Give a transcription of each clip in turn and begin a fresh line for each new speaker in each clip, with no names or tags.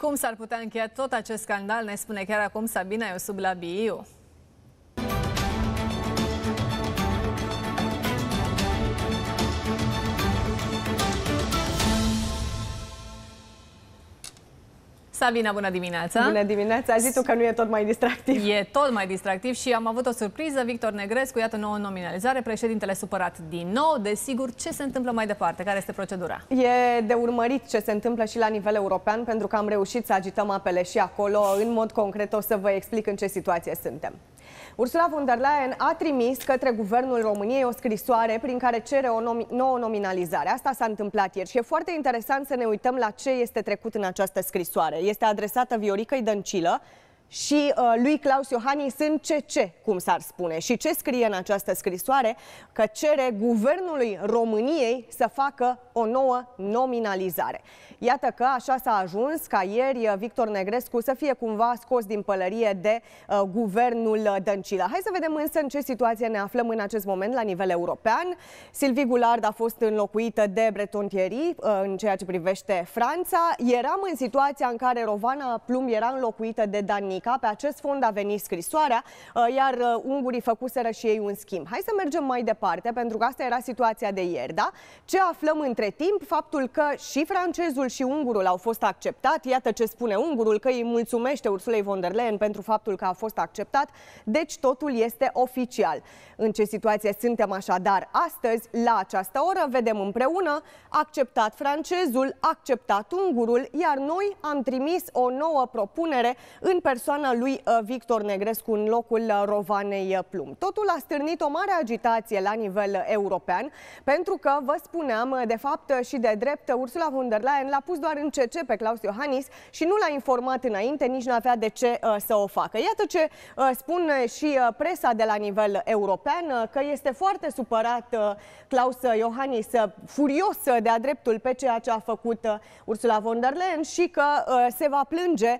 cum s-ar putea încheia tot acest scandal, ne spune chiar acum Sabina Iosub la BIU. Sabina, bună dimineața! Bună dimineața! Zis tu că nu e tot mai distractiv. E tot mai distractiv și am avut o surpriză. Victor Negrescu, iată nouă nominalizare, președintele supărat din nou. Desigur, ce se întâmplă mai departe? Care este procedura?
E de urmărit ce se întâmplă și la nivel european, pentru că am reușit să agităm apele și acolo. În mod concret o să vă explic în ce situație suntem. Ursula von der Leyen a trimis către Guvernul României o scrisoare prin care cere o nomi nouă nominalizare. Asta s-a întâmplat ieri și e foarte interesant să ne uităm la ce este trecut în această scrisoare este adresată Vioricăi Dăncilă, și uh, lui Claus Iohannis în CC, cum s-ar spune. Și ce scrie în această scrisoare? Că cere guvernului României să facă o nouă nominalizare. Iată că așa s-a ajuns ca ieri uh, Victor Negrescu să fie cumva scos din pălărie de uh, guvernul Dăncilă. Hai să vedem însă în ce situație ne aflăm în acest moment la nivel european. Silvi Goulard a fost înlocuită de Breton Thierry uh, în ceea ce privește Franța. Eram în situația în care Rovana Plumb era înlocuită de Dan panica. Pe acest fond a venit scrisoarea, uh, iar uh, ungurii făcuseră și ei un schimb. Hai să mergem mai departe, pentru că asta era situația de ieri, da? Ce aflăm între timp? Faptul că și francezul și ungurul au fost acceptat. Iată ce spune ungurul, că îi mulțumește Ursulei von der Leyen pentru faptul că a fost acceptat. Deci totul este oficial. În ce situație suntem așadar astăzi, la această oră, vedem împreună acceptat francezul, acceptat ungurul, iar noi am trimis o nouă propunere în persoană persoana lui uh, Victor Negrescu în locul uh, Rovanei uh, Plum. Totul a stârnit o mare agitație la nivel european, pentru că, vă spuneam, de fapt și de drept, Ursula von der Leyen l-a pus doar în CC pe Claus Iohannis și nu l-a informat înainte, nici nu avea de ce să o facă. Iată ce spune și presa de la nivel european, că este foarte supărat Claus Iohannis, furios de-a dreptul pe ceea ce a făcut Ursula von der Leyen și că se va plânge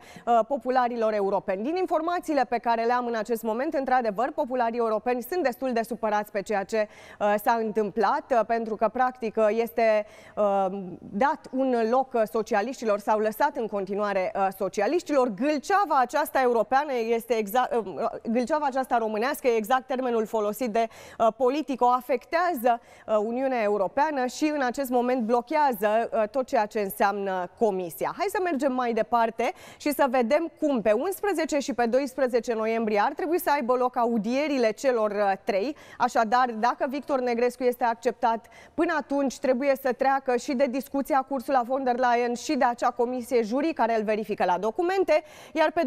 popularilor europeni europeni. Din informațiile pe care le am în acest moment, într-adevăr, popularii europeni sunt destul de supărați pe ceea ce uh, s-a întâmplat, uh, pentru că, practic, uh, este uh, dat un loc uh, socialiștilor sau lăsat în continuare uh, socialiștilor. Gâlceava aceasta europeană este exact, gâlceava aceasta românească e exact termenul folosit de politico, afectează Uniunea Europeană și în acest moment blochează tot ceea ce înseamnă Comisia. Hai să mergem mai departe și să vedem cum pe 11 11 și pe 12 noiembrie ar trebui să aibă loc audierile celor uh, trei, așadar dacă Victor Negrescu este acceptat, până atunci trebuie să treacă și de discuția cursului la von der Leyen și de acea comisie jurii care îl verifică la documente, iar pe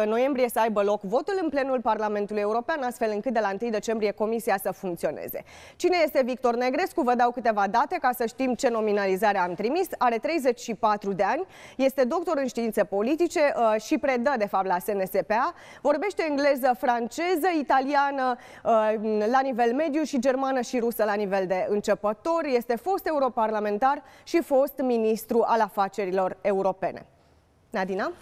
25-28 noiembrie să aibă loc votul în plenul Parlamentului European, astfel încât de la 1 decembrie comisia să funcționeze. Cine este Victor Negrescu? Vă dau câteva date ca să știm ce nominalizare am trimis. Are 34 de ani, este doctor în științe politice, duce uh, și predă, de fapt, la SNSPA. Vorbește engleză, franceză, italiană uh, la nivel mediu și germană și rusă la nivel de începător. Este fost europarlamentar și fost ministru al afacerilor europene. Nadina?